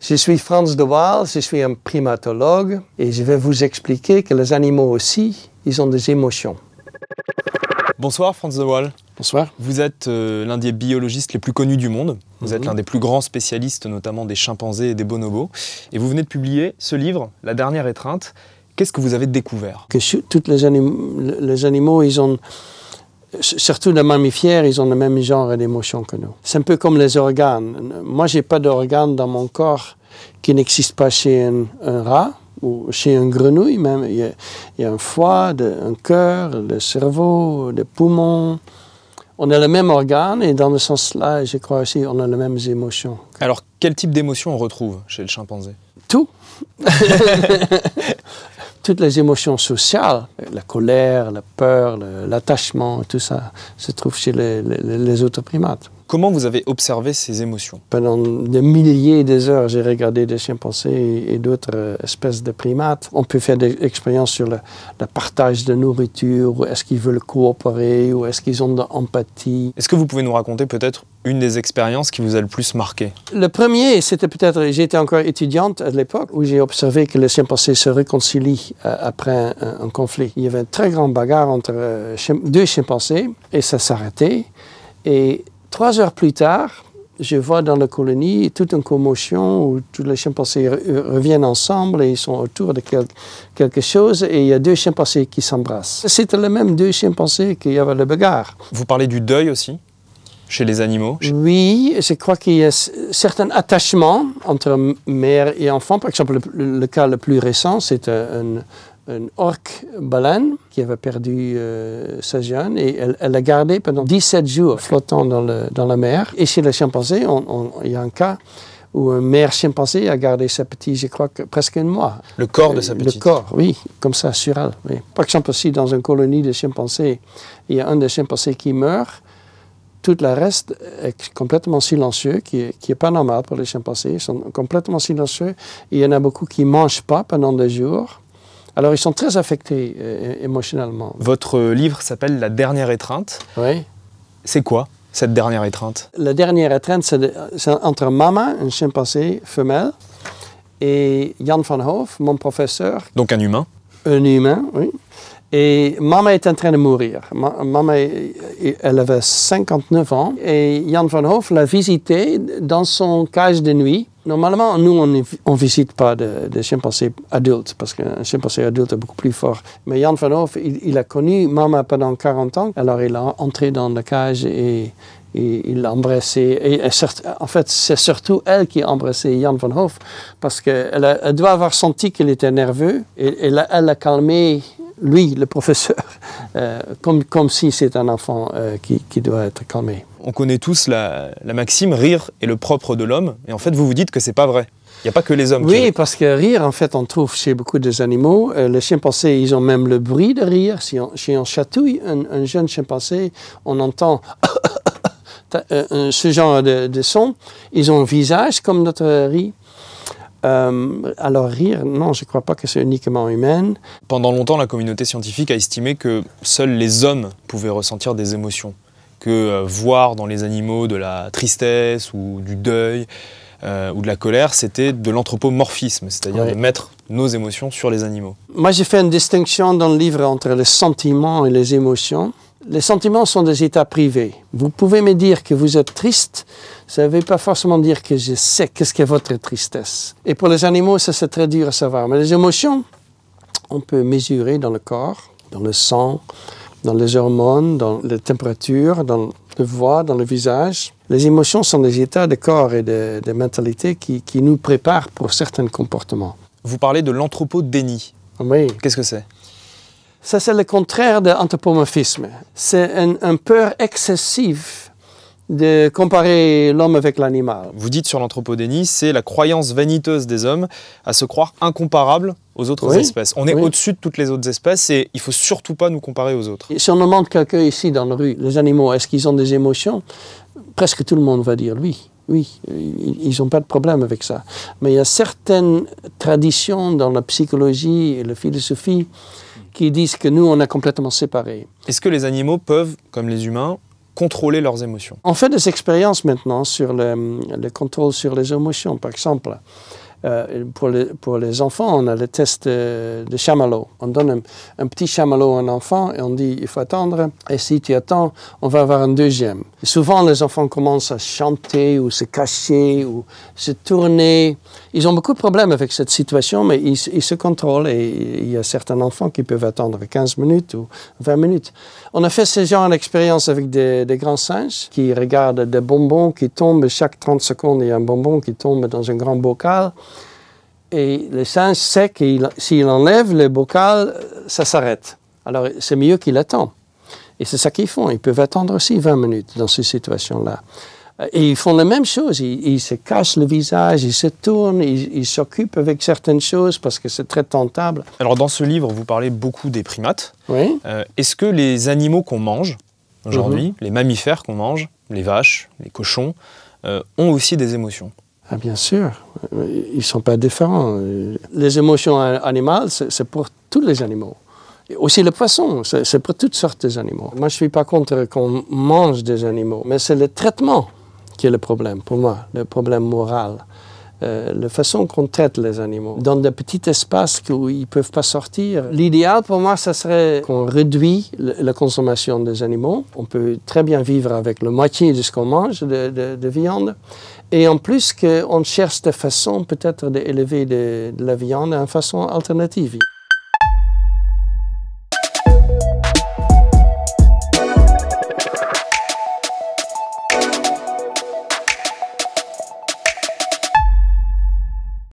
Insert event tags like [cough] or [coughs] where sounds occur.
Je suis Franz de Waal, je suis un primatologue et je vais vous expliquer que les animaux aussi, ils ont des émotions. Bonsoir Franz de Waal. Bonsoir. Vous êtes euh, l'un des biologistes les plus connus du monde. Vous êtes mhm. l'un des plus grands spécialistes, notamment des chimpanzés et des bonobos. Et vous venez de publier ce livre, La dernière étreinte. Qu'est-ce que vous avez découvert Que tous les, les animaux, ils ont Surtout les mammifères, ils ont le même genre d'émotions que nous. C'est un peu comme les organes. Moi, j'ai pas d'organes dans mon corps qui n'existe pas chez un, rat ou chez une grenouille même. Il y a, un foie, un cœur, le cerveau, les poumons. On a le même organe et dans le sens-là, je crois aussi, on a les mêmes émotions. Alors, quel type d'émotions on retrouve chez le chimpanzé Tout [laughs] toutes les émotions sociales, la colère, la peur, l'attachement, tout ça se trouve chez les, les autres primates. Comment vous avez observé ces émotions Pendant des milliers d'heures, j'ai regardé des chimpanzés et, d'autres euh, espèces de primates. On peut faire des expériences sur le, partage de nourriture, est-ce qu'ils veulent coopérer ou est-ce qu'ils ont de l'empathie. Est-ce que vous pouvez nous raconter peut-être une des expériences qui vous a le plus marqué Le premier, c'était peut-être, j'étais encore étudiante à l'époque, où j'ai observé que les chimpanzés se réconcilient euh, après un, conflit. Il y avait une très grande bagarre entre deux deux chimpanzés et ça s'arrêtait. Et Trois heures plus tard, je vois dans la colonie toute une commotion où tous les chimpanzés reviennent ensemble et ils sont autour de quelque chose et il y a deux chimpanzés qui s'embrassent. C'était les mêmes deux chimpanzés qu'il y avait le bagarre. Vous parlez du deuil aussi chez les animaux Oui, je crois qu'il y a certains attachements entre mère et enfant. Par exemple, le, le cas le plus récent, c'est un, une orque baleine qui avait perdu euh, sa jeune et elle l'a gardée pendant 17 jours flottant dans, la mer. Et chez les chimpanzés, il y a un cas où un mère chimpanzé a gardé sa petite, je crois, presque une mois. Le corps de euh, sa petite Le corps, oui, comme ça, sur elle. Oui. Par exemple, si dans une colonie de chimpanzés, il y a un des chimpanzés qui meurt, tout le reste est complètement silencieux, qui n'est qui est pas normal pour les chimpanzés. Ils sont complètement silencieux. Il y en a beaucoup qui ne mangent pas pendant des jours. Alors, ils sont très affectés euh, émotionnellement. Votre livre s'appelle La dernière étreinte. Oui. C'est quoi cette dernière étreinte La dernière étreinte, c'est entre Maman, un chimpanzé femelle, et Jan van Hoof, mon professeur. Donc un humain Un humain, oui. Et maman est en train de mourir. maman, elle avait 59 ans. Et Jan van Hoof l'a visitée dans son cage de nuit. Normalement, nous, on ne visite pas des de chimpanzés adultes, parce qu'un chimpanzé adulte est beaucoup plus fort. Mais Jan van Hoof, il, a connu maman pendant 40 ans. Alors, il a entré dans la cage et il l'a embrassé. Et, en fait, c'est surtout elle qui a embrassé Jan van Hoof, parce qu'elle doit avoir senti qu'il était nerveux. Et, là, elle l'a calmé lui, le professeur, [laughs] euh, comme, comme si c'est un enfant euh, qui, doit être calmé. On connaît tous la, maxime rire est le propre de l'homme, et en fait vous vous dites que c'est pas vrai. Il n'y a pas que les hommes. Oui, parce que rire, en fait, on trouve chez beaucoup des animaux. Euh, les chimpanzés, ils ont même le bruit de rire. Si on, on chatouille un, un jeune chimpanzé, on entend [coughs] ce genre de, de, son. Ils ont un visage comme notre rire. Euh, alors rire, non, je ne crois pas que c'est uniquement humain. Pendant longtemps, la communauté scientifique a estimé que seuls les hommes pouvaient ressentir des émotions, que euh, voir dans les animaux de la tristesse ou du deuil, euh, ou de la colère, c'était de l'anthropomorphisme, c'est-à-dire de mettre nos émotions sur les animaux. Moi, j'ai fait une distinction dans le livre entre les sentiments et les émotions. Les sentiments sont des états privés. Vous pouvez me dire que vous êtes triste, ça ne veut pas forcément dire que je sais qu'est-ce que votre tristesse. Et pour les animaux, ça c'est très dur à savoir. Mais les émotions, on peut mesurer dans le corps, dans le sang, dans les hormones, dans les températures, dans voix dans le visage. Les émotions sont des états de corps et de, de mentalité qui, nous préparent pour certains comportements. Vous parlez de l'anthropodéni. Oui. Qu'est-ce que c'est Ça, c'est le contraire de l'anthropomorphisme. C'est une un peur excessive de comparer l'homme avec l'animal. Vous dites sur l'anthropodénie, c'est la croyance vaniteuse des hommes à se croire incomparable aux autres espèces. On est au-dessus de toutes les autres espèces et il faut surtout pas nous comparer aux autres. si on demande quelqu'un ici dans la rue, les animaux, est-ce qu'ils ont des émotions Presque tout le monde va dire oui. Oui, ils n'ont pas de problème avec ça. Mais il y a certaines traditions dans la psychologie et la philosophie qui disent que nous, on est complètement séparés. Est-ce que les animaux peuvent, comme les humains, contrôler leurs émotions. On fait des expériences maintenant sur le, contrôle sur les émotions, par exemple. Euh, pour, les, pour, les, enfants, on a le test euh, de, chamallow. On donne un, petit chamallow à un enfant et on dit il faut attendre. Et si tu attends, on va avoir un deuxième. souvent, les enfants commencent à chanter ou se cacher ou se tourner. Ils ont beaucoup de problèmes avec cette situation, mais ils, ils se contrôlent. Et il y a certains enfants qui peuvent attendre 15 minutes ou 20 minutes. On a fait ce genre d'expérience avec des, des, grands singes qui regardent des bonbons qui tombent chaque 30 secondes. Il y a un bonbon qui tombe dans un grand bocal et le singe sait que s'il enlève le bocal, ça s'arrête. Alors c'est mieux qu'il attend. Et c'est ça qu'ils font. Ils peuvent attendre aussi 20 minutes dans ces situations-là. Euh, et ils font la même chose. Ils, se cachent le visage, ils se tournent, ils s'occupent avec certaines choses parce que c'est très tentable. Alors dans ce livre, vous parlez beaucoup des primates. Oui. Euh, est-ce que les animaux qu'on mange aujourd'hui, mhm. les mammifères qu'on mange, les vaches, les cochons, euh, ont aussi des émotions ah, bien sûr, ils ne sont pas différents. Les émotions animales, c'est pour tous les animaux. aussi les poissons, c'est pour toutes sortes d'animaux. Moi, je ne suis pas contre qu'on mange des animaux, mais c'est le traitement qui est le problème pour moi, le problème moral. Euh, la façon qu'on traite les animaux, dans des petits espaces où ils ne peuvent pas sortir. L'idéal pour moi, ce serait qu'on réduit la consommation des animaux. On peut très bien vivre avec la moitié de ce qu'on mange de, de, de viande et en plus, qu'on cherche des façons peut-être d'élever de, de, la viande en façon alternative.